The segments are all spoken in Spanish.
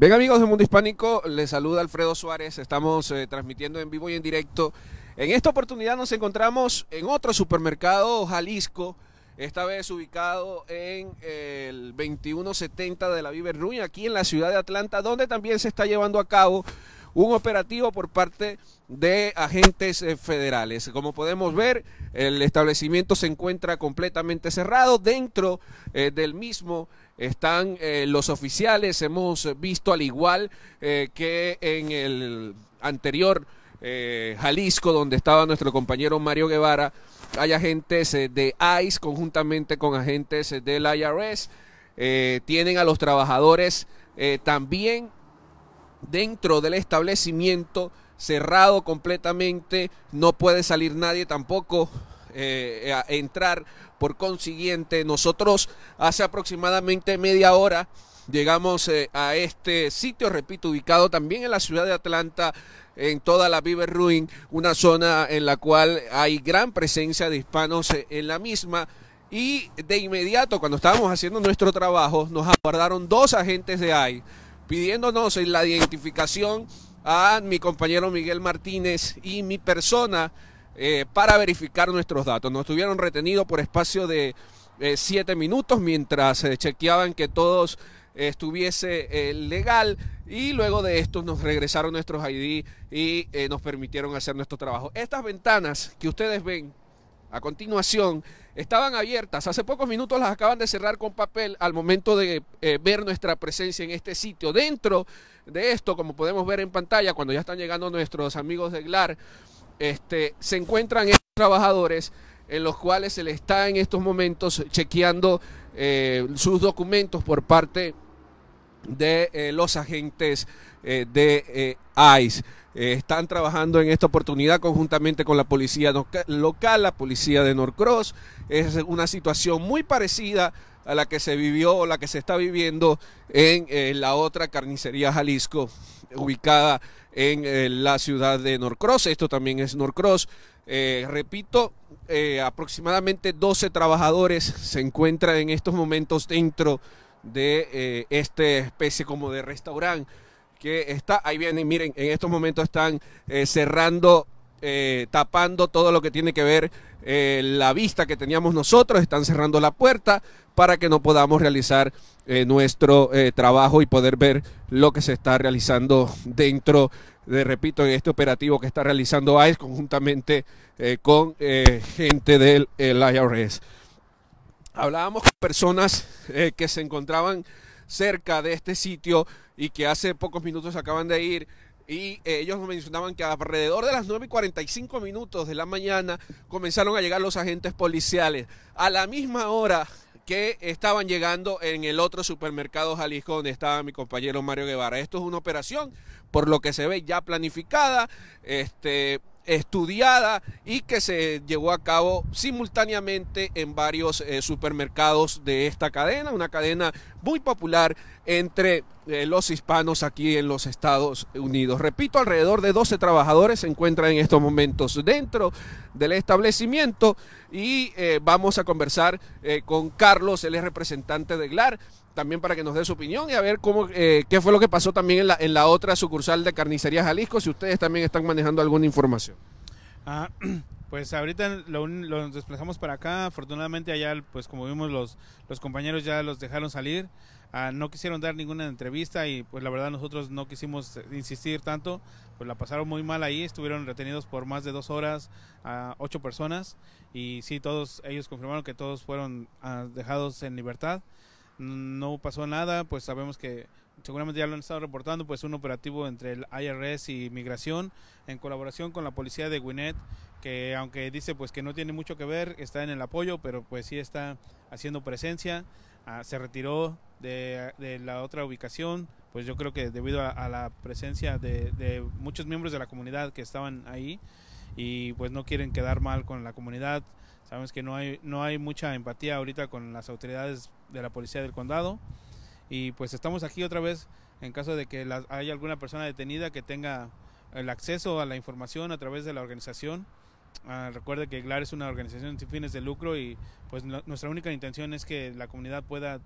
Bien amigos del Mundo Hispánico, les saluda Alfredo Suárez, estamos eh, transmitiendo en vivo y en directo. En esta oportunidad nos encontramos en otro supermercado Jalisco, esta vez ubicado en el 2170 de la Viverruña, aquí en la ciudad de Atlanta, donde también se está llevando a cabo un operativo por parte de agentes eh, federales. Como podemos ver, el establecimiento se encuentra completamente cerrado. Dentro eh, del mismo están eh, los oficiales. Hemos visto al igual que en el anterior Jalisco, donde estaba nuestro compañero Mario Guevara, hay agentes de ICE conjuntamente con agentes del IRS. tienen a los trabajadores también dentro del establecimiento, cerrado completamente, no puede salir nadie tampoco eh, a entrar. Por consiguiente, nosotros hace aproximadamente media hora llegamos eh, a este sitio, repito, ubicado también en la ciudad de Atlanta, en toda la Beaver Ruin, una zona en la cual hay gran presencia de hispanos eh, en la misma. Y de inmediato, cuando estábamos haciendo nuestro trabajo, nos aguardaron dos agentes de AI pidiéndonos la identificación a mi compañero Miguel Martínez y mi persona eh, para verificar nuestros datos. Nos tuvieron retenidos por espacio de eh, siete minutos mientras se eh, chequeaban que todos estuviese legal y luego de esto nos regresaron nuestros ID y nos permitieron hacer nuestro trabajo. Estas ventanas que ustedes ven a continuación, estaban abiertas. Hace pocos minutos las acaban de cerrar con papel al momento de eh, ver nuestra presencia en este sitio. Dentro de esto, como podemos ver en pantalla, cuando ya están llegando nuestros amigos de GLAR, este, se encuentran estos trabajadores en los cuales se le está en estos momentos chequeando eh, sus documentos por parte de de eh, los agentes eh, de eh, ICE. están trabajando en esta oportunidad conjuntamente con la policía local, la policía de Norcross. Es una situación muy parecida a la que se vivió o la que se está viviendo en la otra carnicería Jalisco ubicada en la ciudad de Norcross. Esto también es Norcross. repito, aproximadamente 12 trabajadores se encuentran en estos momentos dentro de de este esta especie como de restaurante que está, ahí vienen, miren, en estos momentos están eh, cerrando, eh, tapando todo lo que tiene que ver la vista que teníamos nosotros, están cerrando la puerta para que no podamos realizar nuestro trabajo y poder ver lo que se está realizando dentro de, repito, en este operativo que está realizando ICE conjuntamente con gente del IRS. Hablábamos con personas eh, que se encontraban cerca de este sitio y que hace pocos minutos acaban de ir. Y eh, ellos nos mencionaban que alrededor de las 9 y 45 minutos de la mañana comenzaron a llegar los agentes policiales. A la misma hora que estaban llegando en el otro supermercado Jalisco donde estaba mi compañero Mario Guevara. Esto es una operación, por lo que se ve ya planificada, este, estudiada y que se llevó a cabo simultáneamente en varios eh, supermercados de esta cadena, una cadena muy popular entre eh, los hispanos aquí en los Estados Unidos. Repito, alrededor de 12 trabajadores se encuentran en estos momentos dentro del establecimiento y eh, vamos a conversar con Carlos, él es representante de GLAR también para que nos dé su opinión y a ver cómo eh, qué fue lo que pasó también en la, en la otra sucursal de carnicerías Jalisco, si ustedes también están manejando alguna información. Ah, pues ahorita lo, desplazamos para acá, afortunadamente allá, pues como vimos, los, los compañeros ya los dejaron salir, ah, no quisieron dar ninguna entrevista y pues la verdad nosotros no quisimos insistir tanto, pues la pasaron muy mal ahí, estuvieron retenidos por más de dos horas a ocho personas y sí, todos ellos confirmaron que todos fueron ah, dejados en libertad no pasó nada, pues sabemos que seguramente ya lo han estado reportando, pues un operativo entre el IRS y Migración en colaboración con la policía de Gwinnett, que aunque dice pues que no tiene mucho que ver, está en el apoyo, pero pues sí está haciendo presencia, ah, se retiró de, la otra ubicación, pues yo creo que debido a, la presencia de, de muchos miembros de la comunidad que estaban ahí y pues no quieren quedar mal con la comunidad, Sabemos que no hay, no hay mucha empatía ahorita con las autoridades de la policía del condado. Y pues estamos aquí otra vez en caso de que haya alguna persona detenida que tenga el acceso a la información a través de la organización. Ah, recuerde que GLAR es una organización sin fines de lucro y pues nuestra única intención es que la comunidad pueda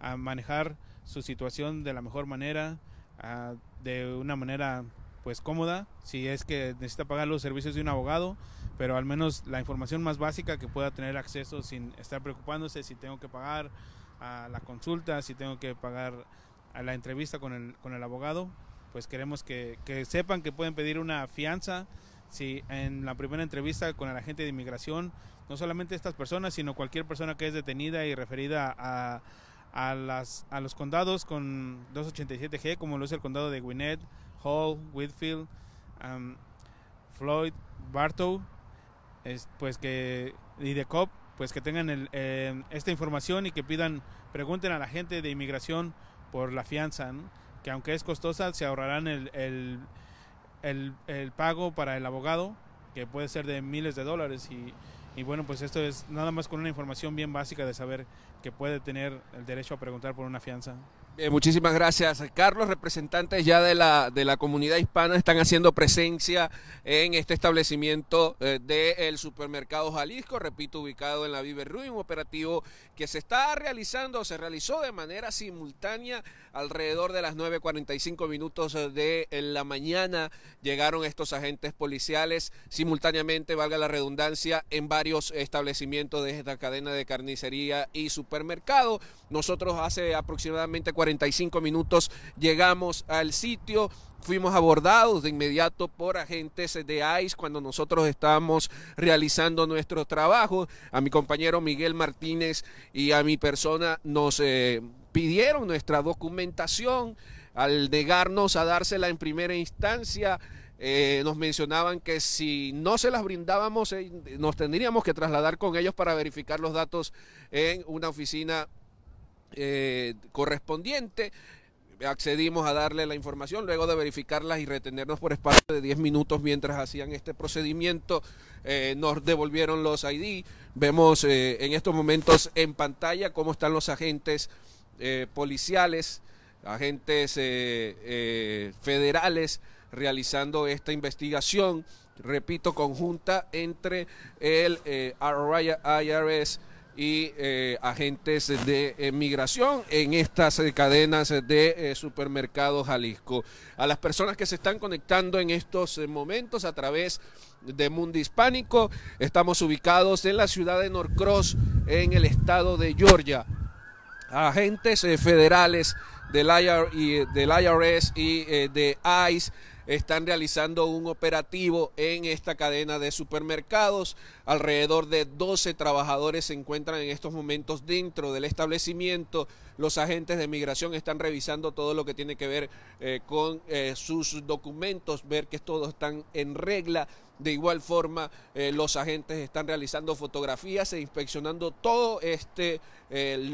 ah, manejar su situación de la mejor manera, ah, de una manera pues cómoda, si es que necesita pagar los servicios de un abogado, pero al menos la información más básica que pueda tener acceso sin estar preocupándose si tengo que pagar a la consulta, si tengo que pagar a la entrevista con el, abogado, pues queremos que, sepan que pueden pedir una fianza, si en la primera entrevista con el agente de inmigración, no solamente estas personas, sino cualquier persona que es detenida y referida a, a, las, a los condados con 287G, como lo es el condado de Gwinnett, Hall, Whitfield, Floyd, Bartow, pues que, y de COP, pues que tengan em, esta información y que pidan, pregunten a la gente de inmigración por la fianza, que aunque es costosa, se ahorrarán el, pago para el abogado, que puede ser de miles de dólares. Y, y, bueno, pues esto es nada más con una información bien básica de saber que puede tener el derecho a preguntar por una fianza. Eh, muchísimas gracias, Carlos. Representantes ya de la, de la comunidad hispana están haciendo presencia en este establecimiento eh, del supermercado Jalisco, repito, ubicado en la Vive Ruin, un operativo que se está realizando, se realizó de manera simultánea alrededor de las 9.45 minutos eh, de la mañana. Llegaron estos agentes policiales simultáneamente, valga la redundancia, en varios establecimientos de esta cadena de carnicería y supermercado. Nosotros hace aproximadamente 40 45 minutos llegamos al sitio. Fuimos abordados de inmediato por agentes de ICE cuando nosotros estábamos realizando nuestro trabajo. A mi compañero Miguel Martínez y a mi persona nos eh, pidieron nuestra documentación. Al negarnos a dársela en primera instancia, eh, nos mencionaban que si no se las brindábamos, eh, nos tendríamos que trasladar con ellos para verificar los datos en una oficina eh, correspondiente accedimos a darle la información luego de verificarlas y retenernos por espacio de 10 minutos mientras hacían este procedimiento. Eh, nos devolvieron los ID. Vemos eh, en estos momentos en pantalla cómo están los agentes policiales, agentes federales realizando esta investigación, repito, conjunta entre el IRS y eh, agentes de eh, migración en estas eh, cadenas de supermercados Jalisco. A las personas que se están conectando en estos momentos a través de Mundo Hispánico, estamos ubicados en la ciudad de Norcross, en el estado de Georgia. Agentes federales del, del IRS y de ICE están realizando un operativo en esta cadena de supermercados. Alrededor de 12 trabajadores se encuentran en estos momentos dentro del establecimiento. Los agentes de migración están revisando todo lo que tiene que ver eh, con eh, sus documentos, ver que todo están en regla. De igual forma, eh, los agentes están realizando fotografías e inspeccionando todo este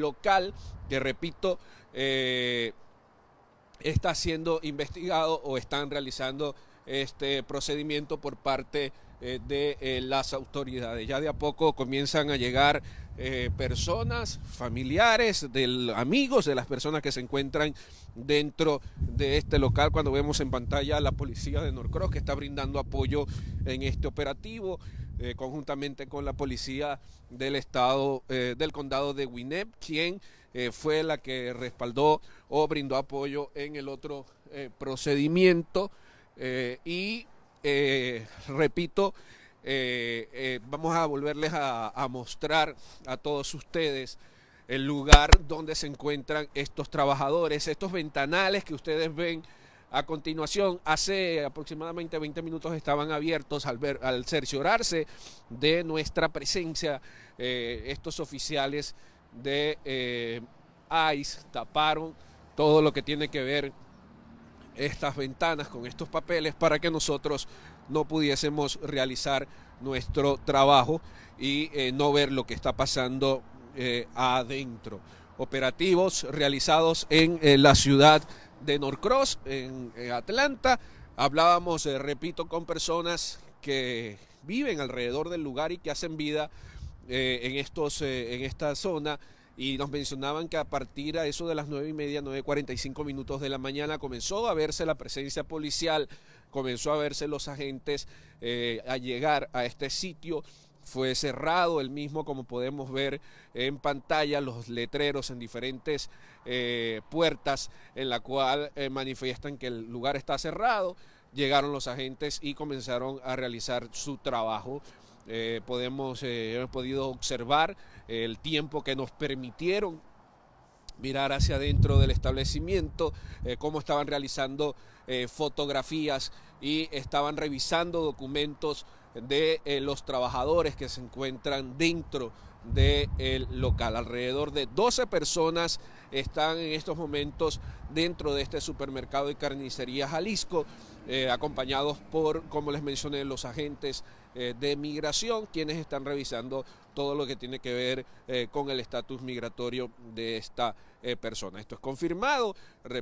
local que, repito, está siendo investigado o están realizando este procedimiento por parte eh, de eh, las autoridades. Ya de a poco comienzan a llegar eh, personas, familiares, amigos de las personas que se encuentran dentro de este local. Cuando vemos en pantalla a la policía de Norcross que está brindando apoyo en este operativo. conjuntamente con la policía del estado del condado de Winnep, quien eh, fue la que respaldó o brindó apoyo en el otro eh, procedimiento. Eh, y repito, vamos a volverles a, mostrar a todos ustedes el lugar donde se encuentran estos trabajadores, estos ventanales que ustedes ven. A continuación, hace aproximadamente 20 minutos estaban abiertos al, ver, al cerciorarse de nuestra presencia estos oficiales de eh, ICE taparon todo lo que tiene que ver estas ventanas con estos papeles para que nosotros no pudiésemos realizar nuestro trabajo y eh, no ver lo que está pasando eh, adentro. Operativos realizados en la ciudad de Norcross, en Atlanta. Hablábamos, repito, con personas que viven alrededor del lugar y que hacen vida eh, en, estos, eh, en esta zona y nos mencionaban que a partir a eso de las nueve y media, nueve minutos de la mañana comenzó a verse la presencia policial, comenzó a verse los agentes eh, a llegar a este sitio. Fue cerrado el mismo, como podemos ver en pantalla, los letreros en diferentes puertas en la cual manifiestan que el lugar está cerrado. Llegaron los agentes y comenzaron a realizar su trabajo eh, podemos, eh, hemos podido observar el tiempo que nos permitieron mirar hacia adentro del establecimiento, eh, cómo estaban realizando fotografías y estaban revisando documentos de los trabajadores que se encuentran dentro del local. Alrededor de 12 personas están en estos momentos dentro de este supermercado de carnicería Jalisco, acompañados por, como les mencioné, los agentes eh, de migración, quienes están revisando todo lo que tiene que ver eh, con el estatus migratorio de esta eh, persona. Esto es confirmado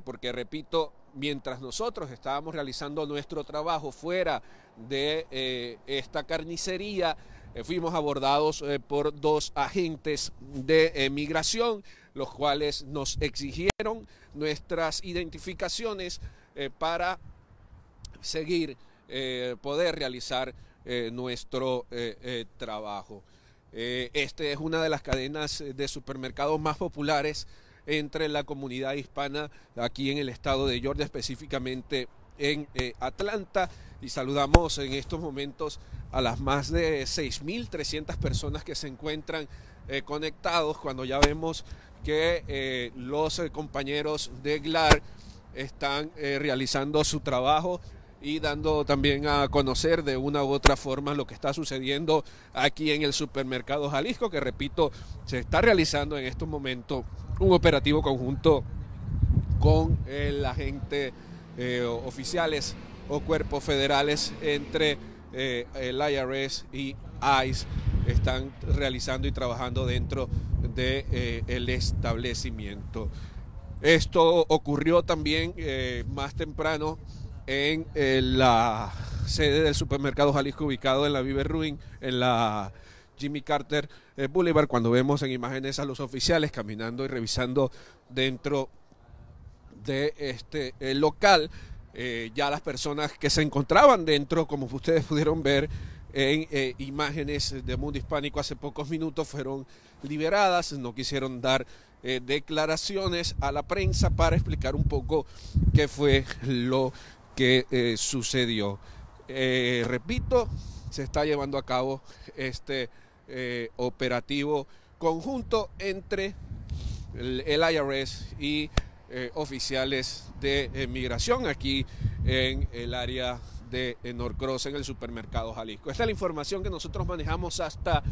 porque, repito, mientras nosotros estábamos realizando nuestro trabajo fuera de esta carnicería, fuimos abordados por dos agentes de migración, los cuales nos exigieron nuestras identificaciones para seguir, poder realizar eh, nuestro eh, eh, trabajo. Esta es una de las cadenas de supermercados más populares entre la comunidad hispana aquí en el estado de Georgia, específicamente en Atlanta. Y saludamos en estos momentos a las más de 6.300 personas que se encuentran conectados cuando ya vemos que los compañeros de GLAR están realizando su trabajo y dando también a conocer de una u otra forma lo que está sucediendo aquí en el supermercado Jalisco, que repito, se está realizando en estos momentos un operativo conjunto con el eh, agente eh, oficiales o cuerpos federales entre eh, el IRS y ICE están realizando y trabajando dentro del de, establecimiento. Esto ocurrió también más temprano en, eh, la sede del supermercado Jalisco ubicado en la Vive Ruin, en la Jimmy Carter eh, Boulevard, cuando vemos en imágenes a los oficiales caminando y revisando dentro de este eh, local. ya las personas que se encontraban dentro, como ustedes pudieron ver en imágenes de Mundo Hispánico hace pocos minutos, fueron liberadas, no quisieron dar declaraciones a la prensa para explicar un poco qué fue lo que eh, sucedió. Eh, repito, se está llevando a cabo este eh, operativo conjunto entre el, IRS y oficiales de migración aquí en el área de Norcross en el supermercado Jalisco. Esta es la información que nosotros manejamos hasta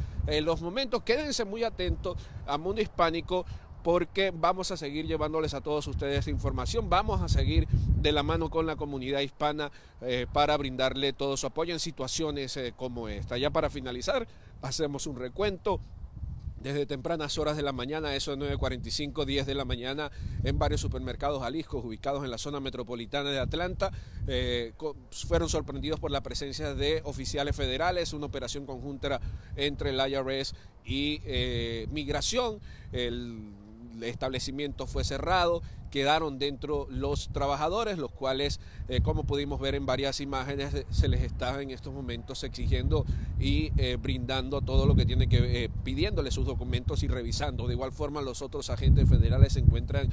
los momentos. Quédense muy atentos a Mundo Hispánico porque vamos a seguir llevándoles a todos ustedes información, vamos a seguir de la mano con la comunidad hispana eh, para brindarle todo su apoyo en situaciones eh, como esta. Ya para finalizar, hacemos un recuento desde tempranas horas de la mañana, eso de 9.45, 10 de la mañana, en varios supermercados aliscos ubicados en la zona metropolitana de Atlanta, eh, fueron sorprendidos por la presencia de oficiales federales, una operación conjunta entre el IRS y Migración. El el establecimiento fue cerrado, quedaron dentro los trabajadores, los cuales, eh, como pudimos ver en varias imágenes, eh, se les está en estos momentos exigiendo y eh, brindando todo lo que tiene que, ver, pidiéndole sus documentos y revisando. De igual forma, los otros agentes federales se encuentran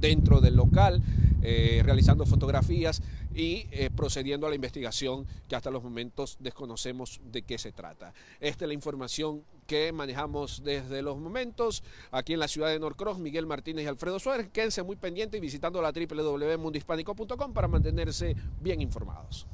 dentro del local, realizando fotografías y procediendo a la investigación que hasta los momentos desconocemos de qué se trata. Esta es la información que manejamos desde los momentos aquí en la ciudad de Norcross, Miguel Martínez y Alfredo Suárez. Quédense muy pendientes y visitando la www.mundohispánico.com para mantenerse bien informados.